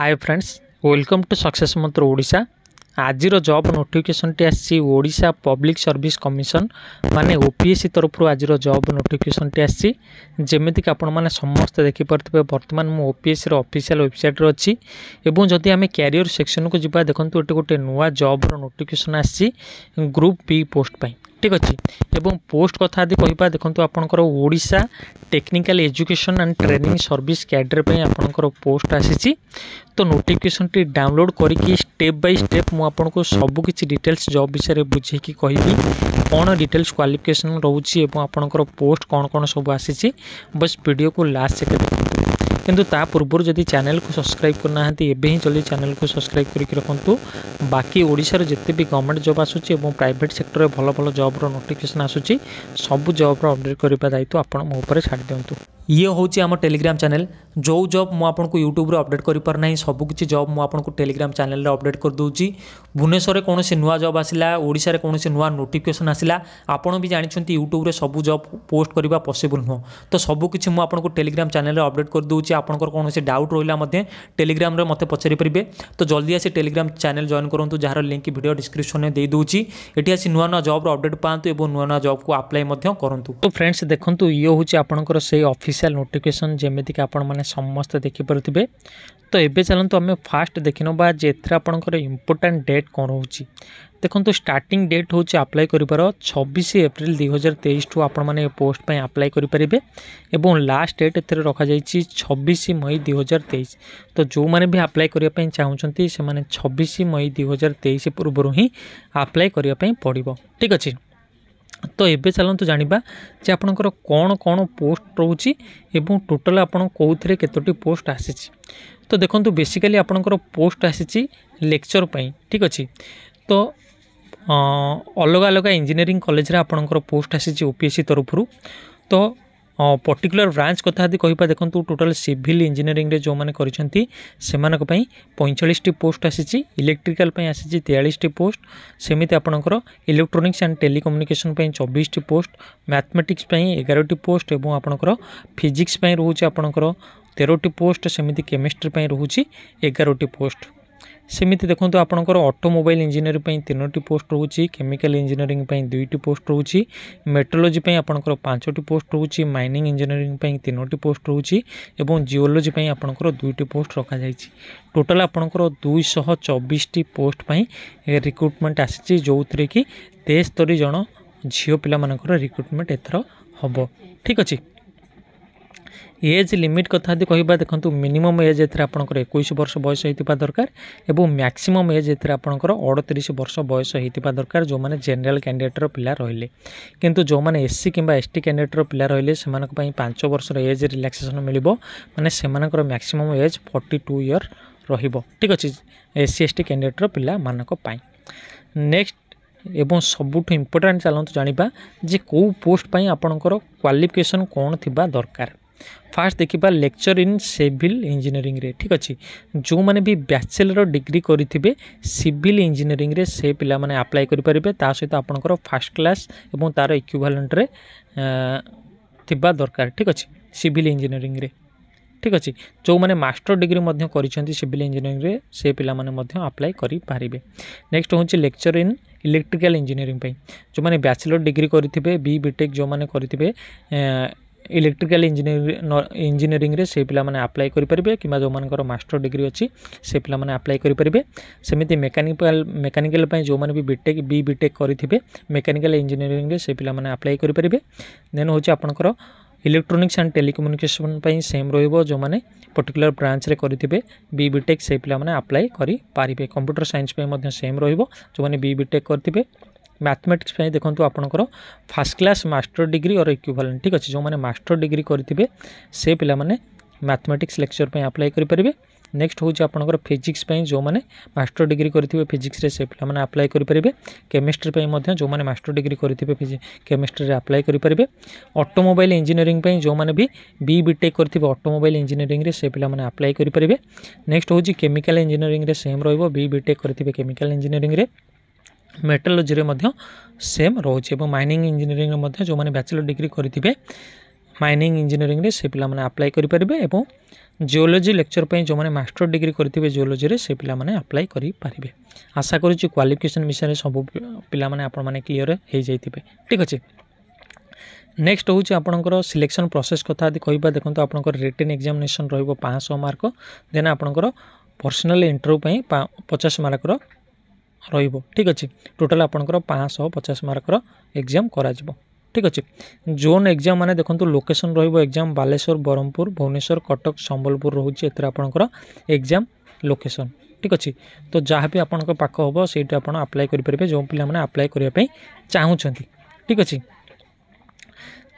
high friends welcome to success Mantra Odisha ଆଜିର job ନୋଟିଫିକେସନ୍ଟି ଆସିଛି ଓଡ଼ିଶା ପବ୍ଲିକ୍ ସର୍ଭିସ୍ କମିଶନ୍ ମାନେ ଓପିଏସ୍ସି ତରଫରୁ ଆଜିର ଜବ୍ ନୋଟିଫିକେସନ୍ଟି ଆସିଛି ଯେମିତିକି ଆପଣମାନେ ସମସ୍ତେ ଦେଖିପାରୁଥିବେ ବର୍ତ୍ତମାନ ମୁଁ ଓପିଏସ୍ସିର ଅଫିସିଆଲ୍ ୱେବସାଇଟ୍ରେ ଅଛି ଏବଂ ଯଦି ଆମେ କ୍ୟାରିୟର ସେକ୍ସନ୍କୁ ଯିବା ଦେଖନ୍ତୁ ଏଠି ଗୋଟେ ନୂଆ ଜବ୍ର ନୋଟିଫିକେସନ୍ ଆସିଛି ଗ୍ରୁପ୍ ବି ପୋଷ୍ଟ ପାଇଁ ঠিক ଅଛି ଏବଂ ପୋଷ୍ଟ କଥା ଆଦି କହିବା ଦେଖନ୍ତୁ ଆପଣଙ୍କର Odisha technical education and training service cadre ପାଇଁ ଆପଣଙ୍କର ପୋଷ୍ଟ ଆସିଛି ତ ନୋଟିଫିକେସନ୍ଟି ଡାଉନଲୋଡ଼୍ କରିକି ଷ୍ଟେପ୍ ବାଇ ଷ୍ଟେପ୍ ମୁଁ ଆପଣଙ୍କୁ ସବୁ କିଛି ଡିଟେଲ୍ସ ଜବ୍ ବିଷୟରେ ବୁଝେଇକି କହିବି କ'ଣ ଡିଟେଲ୍ସ କ୍ୱାଲିଫିକେସନ୍ ରହୁଛି ଏବଂ ଆପଣଙ୍କର ପୋଷ୍ଟ କ'ଣ କ'ଣ ସବୁ ଆସିଛି ବସ୍ ଭିଡ଼ିଓକୁ ଲାଷ୍ଟ ଯାକେ ଦେଖନ୍ତୁ কিন্তু তা পূর্বর যদি চ্যানেল কু সবসক্রাইব করে না এবে হি জলদি কু সবসক্রাইব করি রাখতু বাকি ওড়িশার যেতে বি গভর্নমেন্ট জব আসুচি এবং প্রাইভেট সেক্টরে ভালো ভাল জব্র নোটিফিকেসন আসুচি সবু জব্র অপডেট করা দায়িত্ব আপনার মো উপরে ছাড়ি দিও ये ହେଉଛି ଆମ ଟେଲିଗ୍ରାମ ଚ୍ୟାନେଲ ଯେଉଁ ଜବ୍ ମୁଁ ଆପଣଙ୍କୁ ୟୁଟ୍ୟୁବରେ ଅପଡ଼େଟ୍ କରିପାରୁନାହିଁ ସବୁକିଛି ଜବ୍ ମୁଁ ଆପଣଙ୍କୁ ଟେଲିଗ୍ରାମ ଚ୍ୟାନେଲରେ ଅପଡ଼େଟ୍ କରିଦେଉଛି ଭୁବନେଶ୍ୱରରେ କୌଣସି ନୂଆ ଜବ୍ ଆସିଲା ଓଡ଼ିଶାରେ କୌଣସି ନୂଆ ନୋଟିଫିକେସନ୍ ଆସିଲା ଆପଣ ବି ଜାଣିଛନ୍ତି ୟୁଟ୍ୟୁବରେ ସବୁ ଜବ୍ ପୋଷ୍ଟ କରିବା ପସିବୁଲ୍ ନୁହଁ ତ ସବୁକିଛି ମୁଁ ଆପଣଙ୍କୁ ଟେଲିଗ୍ରାମ ଚ୍ୟାନେଲରେ ଅପଡ଼େଟ୍ କରିଦେଉଛି ଆପଣଙ୍କର କୌଣସି ଡାଉଟ୍ ରହିଲା ମଧ୍ୟ ଟେଲିଗ୍ରାମରେ ମୋତେ ପଚାରିପାରିବେ ତ ଜଲ୍ଦି ଆସି ଟେଲିଗ୍ରାମ ଚ୍ୟାନେଲ ଜଏନ୍ କରନ୍ତୁ ଯାହାର ଲିଙ୍କ୍ ଭିଡ଼ିଓ ଡିସ୍କ୍ରିପ୍ସନରେ ଦେଇଦେଉଛି ଏଠି ଆସି ନୂଆ ନୂଆ ଜବ୍ର ଅପଡ଼େଟ୍ ପାଆନ୍ତୁ ଏବଂ ନୂଆ ନୂଆ ଜବ୍କୁ ଆପ୍ଲାଏ ମଧ୍ୟ କରନ୍ତୁ ତ ଫ୍ରେଣ୍ଡସ୍ ଦେଖନ୍ତୁ ଇଏ ହେଉଛି ଆପଣଙ୍କର ସେଇ ଅଫିସ୍ ଅଫିସିଆଲ୍ ନୋଟିଫିକେସନ୍ ଯେମିତିକି ଆପଣମାନେ ସମସ୍ତେ ଦେଖିପାରୁଥିବେ ତ ଏବେ ଚାଲନ୍ତୁ ଆମେ ଫାଷ୍ଟ ଦେଖିନେବା ଯେ ଏଥିରେ ଆପଣଙ୍କର ଇମ୍ପୋର୍ଟାଣ୍ଟ ଡେଟ୍ କ'ଣ ରହୁଛି ଦେଖନ୍ତୁ ଷ୍ଟାର୍ଟିଂ ଡେଟ୍ ହେଉଛି ଆପ୍ଲାଏ କରିବାର ଛବିଶ ଏପ୍ରିଲ ଦୁଇ ହଜାର ତେଇଶଠୁ ଆପଣମାନେ ଏ ପୋଷ୍ଟ ପାଇଁ ଆପ୍ଲାଏ କରିପାରିବେ ଏବଂ ଲାଷ୍ଟ ଡେଟ୍ ଏଥିରେ ରଖାଯାଇଛି ଛବିଶ ମଇ ଦୁଇ ହଜାର ତେଇଶ ତ ଯେଉଁମାନେ ବି ଆପ୍ଲାଏ କରିବା ପାଇଁ ଚାହୁଁଛନ୍ତି ସେମାନେ ଛବିଶ ମଇ ଦୁଇ ହଜାର ତେଇଶ ପୂର୍ବରୁ ହିଁ ଆପ୍ଲାଏ କରିବା ପାଇଁ ପଡ଼ିବ ଠିକ୍ ଅଛି ତ ଏବେ ଚାଲନ୍ତୁ ଜାଣିବା ଯେ ଆପଣଙ୍କର କ'ଣ କ'ଣ ପୋଷ୍ଟ ରହୁଛି ଏବଂ ଟୋଟାଲ୍ ଆପଣ କେଉଁଥିରେ କେତୋଟି ପୋଷ୍ଟ ଆସିଛି ତ ଦେଖନ୍ତୁ ବେସିକାଲି ଆପଣଙ୍କର ପୋଷ୍ଟ ଆସିଛି ଲେକ୍ଚର୍ ପାଇଁ ଠିକ୍ ଅଛି ତ ଅଲଗା ଅଲଗା ଇଞ୍ଜିନିୟରିଂ କଲେଜରେ ଆପଣଙ୍କର ପୋଷ୍ଟ ଆସିଛି ଓପିଏସ୍ସି ତରଫରୁ ତ पर्टिकुलर ब्रांच कथि कहपा देखो टोटाल सिभिल इंजीनियरी जो मैंने करते पैंचाश पोस्ट आसी इलेक्ट्रिकाल आसी तेयास पोस्ट सेमती आपंकर इलेक्ट्रोनिक्स एंड टेलिकम्युनिकेसन चबिश पोस्ट मैथमेटिक्स एगारोटी पोस्ट और आपंकर फिजिक्स रोचर तेरह पोस्ट सेमती केमिस्ट्री रोचे रोचार पोस्ट ସେମିତି ଦେଖନ୍ତୁ ଆପଣଙ୍କର ଅଟୋମୋବାଇଲ୍ ଇଞ୍ଜିନିୟରିଂ ପାଇଁ ତିନୋଟି ପୋଷ୍ଟ ରହୁଛି କେମିକାଲ ଇଞ୍ଜିନିୟରିଂ ପାଇଁ ଦୁଇଟି ପୋଷ୍ଟ ରହୁଛି ମେଟ୍ରୋଲୋଜି ପାଇଁ ଆପଣଙ୍କର ପାଞ୍ଚଟି ପୋଷ୍ଟ ରହୁଛି ମାଇନିଂ ଇଞ୍ଜିନିୟରିଂ ପାଇଁ ତିନୋଟି ପୋଷ୍ଟ ରହୁଛି ଏବଂ ଜିଓଲୋଜି ପାଇଁ ଆପଣଙ୍କର ଦୁଇଟି ପୋଷ୍ଟ ରଖାଯାଇଛି ଟୋଟାଲ୍ ଆପଣଙ୍କର ଦୁଇଶହ ଚବିଶଟି ପୋଷ୍ଟ ପାଇଁ ରିକ୍ରୁଟମେଣ୍ଟ ଆସିଛି ଯେଉଁଥିରେ କି ତେସ୍ତରୀ ଜଣ ଝିଅ ପିଲାମାନଙ୍କର ରିକ୍ରୁଟମେଣ୍ଟ ଏଥର ହେବ ଠିକ୍ ଅଛି ଏଜ୍ ଲିମିଟ୍ କଥା ଯଦି କହିବା ଦେଖନ୍ତୁ ମିନିମମ୍ ଏଜ୍ ଏଥିରେ ଆପଣଙ୍କର ଏକୋଇଶ ବର୍ଷ ବୟସ ହୋଇଥିବା ଦରକାର ଏବଂ ମ୍ୟାକ୍ସିମମ୍ ଏଜ୍ ଏଥିରେ ଆପଣଙ୍କର ଅଡ଼ତିରିଶ ବର୍ଷ ବୟସ ହୋଇଥିବା ଦରକାର ଯେଉଁମାନେ ଜେନେରାଲ୍ କ୍ୟାଣ୍ଡିଡେଟ୍ର ପିଲା ରହିଲେ କିନ୍ତୁ ଯେଉଁମାନେ ଏସ୍ସି କିମ୍ବା ଏସ୍ଟି କ୍ୟାଣ୍ଡିଡେଟ୍ର ପିଲା ରହିଲେ ସେମାନଙ୍କ ପାଇଁ ପାଞ୍ଚ ବର୍ଷର ଏଜ୍ ରିଲାକ୍ସେସନ୍ ମିଳିବ ମାନେ ସେମାନଙ୍କର maximum age forty two year ରହିବ ଠିକ୍ ଅଛି ଏସ୍ସି ଏସ୍ଟି କ୍ୟାଣ୍ଡିଡେଟ୍ର ପିଲାମାନଙ୍କ ପାଇଁ ନେକ୍ସଟ ଏବଂ ସବୁଠୁ ଇମ୍ପୋର୍ଟାଣ୍ଟ ଚାଲନ୍ତୁ ଜାଣିବା ଯେ କେଉଁ ପୋଷ୍ଟ ପାଇଁ ଆପଣଙ୍କର କ୍ୱାଲିଫିକେସନ୍ କ'ଣ ଥିବା ଦରକାର ফার্ଷ୍ଟ দেখিবা লেকচর ইন সিভিল ইঞ্জিনিୟରିଂରେ ଠିକ୍ ଅଛି ଯେଉଁମାନେ ବି ବ୍ୟାଚେଲର ଡିଗ୍ରୀ କରିଥିବେ ସିଭିଲ ଇଞ୍ଜିନିୟରିଂରେ ସେ ପିଲାମାନେ ଆପ୍ଲାଏ କରିପାରିବେ ତା ସହିତ ଆପଣଙ୍କର ଫାର୍ଷ୍ଟ କ୍ଲାସ୍ ଏବଂ ତା'ର ଇକ୍ୟୁଭାଲେଣ୍ଟରେ ଥିବା ଦରକାର ଠିକ୍ ଅଛି ସିଭିଲ ଇଞ୍ଜିନିୟରିଂରେ ଠିକ୍ ଅଛି ଯେଉଁମାନେ ମାଷ୍ଟର ଡିଗ୍ରୀ ମଧ୍ୟ କରିଛନ୍ତି ସିଭିଲ ଇଞ୍ଜିନିୟରିଂରେ ସେ ପିଲାମାନେ ମଧ୍ୟ ଆପ୍ଲାଏ କରିପାରିବେ ନେକ୍ସଟ ହେଉଛି ଲେକ୍ଚର ଇନ୍ ଇଲେକ୍ଟ୍ରିକାଲ ଇଞ୍ଜିନିୟରିଂ ପାଇଁ ଯେଉଁମାନେ ବ୍ୟାଚଲର ଡିଗ୍ରୀ କରିଥିବେ ବି ବିଟେକ୍ ଯେଉଁମାନେ କରିଥିବେ ଇଲେକ୍ଟ୍ରିକାଲ ଇଞ୍ଜିନିୟରିଂରେ ସେ ପିଲାମାନେ ଆପ୍ଲାଏ କରିପାରିବେ କିମ୍ବା ଯେଉଁମାନଙ୍କର ମାଷ୍ଟର ଡିଗ୍ରୀ ଅଛି ସେ ପିଲାମାନେ ଆପ୍ଲାଏ କରିପାରିବେ ସେମିତି ମେକାନିକାଲ ମେକାନିକାଲ ପାଇଁ ଯେଉଁମାନେ ବି ବିଟେକ୍ ବି ବିଟେକ୍ କରିଥିବେ ମେକାନିକାଲ ଇଞ୍ଜିନିୟରିଂରେ ସେ ପିଲାମାନେ ଆପ୍ଲାଏ କରିପାରିବେ ଦେନ୍ ହେଉଛି ଆପଣଙ୍କର ଇଲେକ୍ଟ୍ରୋନିକ୍ସ ଆଣ୍ଡ ଟେଲିକମ୍ୟୁନିକେସନ୍ ପାଇଁ ସେମ୍ ରହିବ ଯେଉଁମାନେ ପର୍ଟିକୁଲାର ବ୍ରାଞ୍ଚରେ କରିଥିବେ ବି ବିଟେକ୍ ସେ ପିଲାମାନେ ଆପ୍ଲାଏ କରିପାରିବେ କମ୍ପ୍ୟୁଟର ସାଇନ୍ସ ପାଇଁ ମଧ୍ୟ ସେମ୍ ରହିବ ଯେଉଁମାନେ ବି ବିଟେକ୍ କରିଥିବେ ମ୍ୟାଥମେଟିକ୍ସ ପାଇଁ ଦେଖନ୍ତୁ ଆପଣଙ୍କର first class master degree or equivalent ଠିକ୍ ଅଛି ଯେଉଁମାନେ ମାଷ୍ଟର ଡିଗ୍ରୀ କରିଥିବେ ସେ ପିଲାମାନେ ମ୍ୟାଥମେଟିକ୍ସ ଲେକ୍ଚର୍ ପାଇଁ ଆପ୍ଲାଏ କରିପାରିବେ ନେକ୍ସଟ ହେଉଛି ଆପଣଙ୍କର ଫିଜିକ୍ସ ପାଇଁ ଯେଉଁମାନେ ମାଷ୍ଟର ଡିଗ୍ରୀ କରିଥିବେ ଫିଜିକ୍ସରେ ସେ ପିଲାମାନେ ଆପ୍ଲାଏ କରିପାରିବେ କେମିଷ୍ଟ୍ରି ପାଇଁ ମଧ୍ୟ ଯେଉଁମାନେ ମାଷ୍ଟର ଡିଗ୍ରୀ କରିଥିବେ କେମିଷ୍ଟ୍ରିରେ ଆପ୍ଲାଏ କରିପାରିବେ ଅଟୋମୋବାଇଲ୍ ଇଞ୍ଜିନିୟରିଂ ପାଇଁ ଯେଉଁମାନେ ବି ବି ବିଟେକ୍ କରିଥିବେ ଅଟୋମୋବାଇଲ୍ ଇଞ୍ଜିନିୟରିଂରେ ସେ ପିଲାମାନେ ଆପ୍ଲାଏ କରିପାରିବେ ନେକ୍ସଟ ହେଉଛି କେମିକାଲ ଇଞ୍ଜିନିୟରିଂରେ ସେମ୍ ରହିବ ବି ବିଟେକ୍ କରିଥିବେ କେମିକାଲ ଇଞ୍ଜିନିୟରିଂରେ ମେଟାଲୋଜିରେ ମଧ୍ୟ ସେମ୍ ରହୁଛି ଏବଂ ମାଇନିଂ ଇଞ୍ଜିନିୟରିଂରେ ମଧ୍ୟ ଯେଉଁମାନେ ବ୍ୟାଚଲର୍ ଡିଗ୍ରୀ କରିଥିବେ ମାଇନିଂ ଇଞ୍ଜିନିୟରିଂରେ ସେ ପିଲାମାନେ ଆପ୍ଲାଏ କରିପାରିବେ ଏବଂ ଜିଓଲୋଜି ଲେକ୍ଚର ପାଇଁ ଯେଉଁମାନେ ମାଷ୍ଟର ଡିଗ୍ରୀ କରିଥିବେ ଜିଓଲୋଜିରେ ସେ ପିଲାମାନେ ଆପ୍ଲାଏ କରିପାରିବେ ଆଶା କରୁଛି କ୍ୱାଲିଫିକେସନ୍ ବିଷୟରେ ସବୁ ପିଲାମାନେ ଆପଣମାନେ କ୍ଲିଅର୍ ହୋଇଯାଇଥିବେ ଠିକ୍ ଅଛି ନେକ୍ସଟ ହେଉଛି ଆପଣଙ୍କର ସିଲେକ୍ସନ୍ ପ୍ରୋସେସ୍ କଥା ଯଦି କହିବା ଦେଖନ୍ତୁ ଆପଣଙ୍କର ରିଟର୍ନ ଏକ୍ଜାମିନେସନ୍ ରହିବ ପାଞ୍ଚଶହ ମାର୍କ ଦେନ୍ ଆପଣଙ୍କର ପର୍ସନାଲ୍ ଇଣ୍ଟରଭ୍ୟୁ ପାଇଁ ପଚାଶ ମାର୍କର ରହିବ ଠିକ୍ ଅଛି ଟୋଟାଲ୍ ଆପଣଙ୍କର ପାଞ୍ଚଶହ ପଚାଶ ମାର୍କର ଏକ୍ଜାମ୍ କରାଯିବ ଠିକ୍ ଅଛି ଜୋନ୍ ଏକ୍ଜାମ୍ ମାନେ ଦେଖନ୍ତୁ ଲୋକେସନ୍ ରହିବ ଏକ୍ଜାମ୍ ବାଲେଶ୍ୱର ବ୍ରହ୍ମପୁର ଭୁବନେଶ୍ୱର କଟକ ସମ୍ବଲପୁର ରହୁଛି ଏଥିରେ ଆପଣଙ୍କର ଏକ୍ଜାମ୍ ଲୋକେସନ୍ ଠିକ୍ ଅଛି ତ ଯାହା ବି ଆପଣଙ୍କ ପାଖ ହେବ ସେଇଠି ଆପଣ ଆପ୍ଲାଏ କରିପାରିବେ ଯେଉଁ ପିଲାମାନେ ଆପ୍ଲାଏ କରିବା ପାଇଁ ଚାହୁଁଛନ୍ତି ଠିକ୍ ଅଛି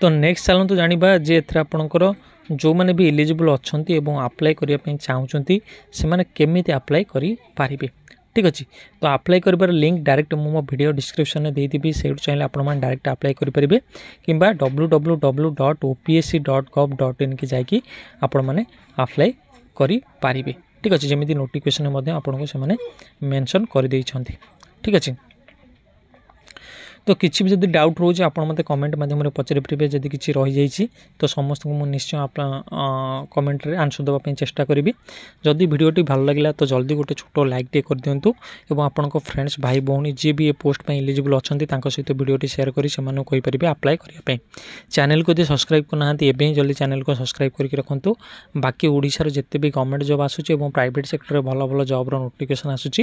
ତ ନେକ୍ସଟ ଚାଲନ୍ତୁ ଜାଣିବା ଯେ ଏଥିରେ ଆପଣଙ୍କର ଯେଉଁମାନେ ବି ଏଲିଜିବୁଲ୍ ଅଛନ୍ତି ଏବଂ ଆପ୍ଲାଏ କରିବା ପାଇଁ ଚାହୁଁଛନ୍ତି ସେମାନେ କେମିତି ଆପ୍ଲାଏ କରିପାରିବେ ঠিক আছে তো আপ্লাই করবার লিঙ্ক ডাইরেক্ট মু ভিডিও ডিসক্রিপশনে দিয়েদেবি সেইটু চাইলে আপনার ডাইরেক্ট আপ্লাই করে কিংবা W W W dot OPSC dot gov dot ইনকে যাই আপনার আপ্লাই করে পারে ঠিক আছে যেমি নোটিফিকেসন আপনার সে মেনশন করে দিয়েছেন ঠিক আছে তো କିଛି ବି ଯଦି ଡାଉଟ୍ ରହୁଛି ଆପଣ ମୋତେ କମେଣ୍ଟ ମାଧ୍ୟମରେ ପଚାରି ପାରିବେ ଯଦି କିଛି ରହିଯାଇଛି ତ ସମସ୍ତଙ୍କୁ ମୁଁ ନିଶ୍ଚୟ ଆପଣ କମେଣ୍ଟରେ ଆନ୍ସର ଦେବା ପାଇଁ ଚେଷ୍ଟା କରିବି ଯଦି ଭିଡ଼ିଓଟି ଭଲ ଲାଗିଲା ତ ଜଲ୍ଦି ଗୋଟେ ଛୋଟ ଲାଇକ୍ଟିଏ କରିଦିଅନ୍ତୁ ଏବଂ ଆପଣଙ୍କ ଫ୍ରେଣ୍ଡସ୍ ଭାଇ ଭଉଣୀ ଯିଏ ବି ଏ ପୋଷ୍ଟ ପାଇଁ ଇଲିଜିବୁଲ୍ ଅଛନ୍ତି ତାଙ୍କ ସହିତ ଭିଡ଼ିଓଟି ସେୟାର କରି ସେମାନଙ୍କୁ କହିପାରିବେ ଆପ୍ଲାଏ କରିବା ପାଇଁ ଚ୍ୟାନେଲ୍କୁ ଯଦି ସବସ୍କ୍ରାଇବ୍ କରୁନାହାନ୍ତି ଏବେ ହିଁ ଜଲ୍ଦି ଚ୍ୟାନେଲ୍କୁ ସବସ୍କ୍ରାଇବ୍ କରିକି ରଖନ୍ତୁ ବାକି ଓଡ଼ିଶାର ଯେତେ ବି ଗଭର୍ଣ୍ଣମେଣ୍ଟ ଜବ୍ ଆସୁଛି ଏବଂ ପ୍ରାଇଭେଟ୍ ସେକ୍ଟରରେ ଭଲ ଭଲ ଜବ୍ର ନୋଟିଫିକେସନ୍ ଆସୁଛି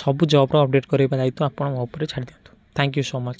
ସବୁ ଜବ୍ର ଅପଡ଼େଟ୍ କରିବା ଦାୟିତ୍ୱ ଆପଣ ମୋ ଉପରେ ଛାଡ଼ି ଦିଅନ୍ତୁ ଥ୍ୟାଙ୍କ ୟୁ ସୋ ମଚ୍